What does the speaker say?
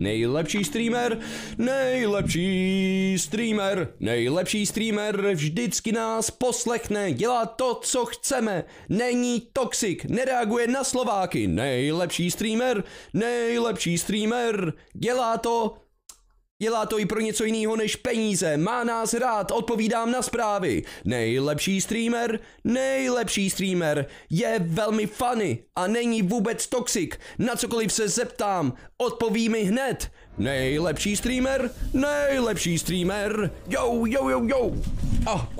Nejlepší streamer, nejlepší streamer, nejlepší streamer vždycky nás poslechne, dělá to, co chceme, není toxik, nereaguje na Slováky. Nejlepší streamer, nejlepší streamer, dělá to, Dělá to i pro něco jiného než peníze, má nás rád, odpovídám na zprávy. Nejlepší streamer, nejlepší streamer, je velmi funny a není vůbec toxic. Na cokoliv se zeptám, odpoví mi hned. Nejlepší streamer, nejlepší streamer, jo, jo, jo, jo. Oh, ah.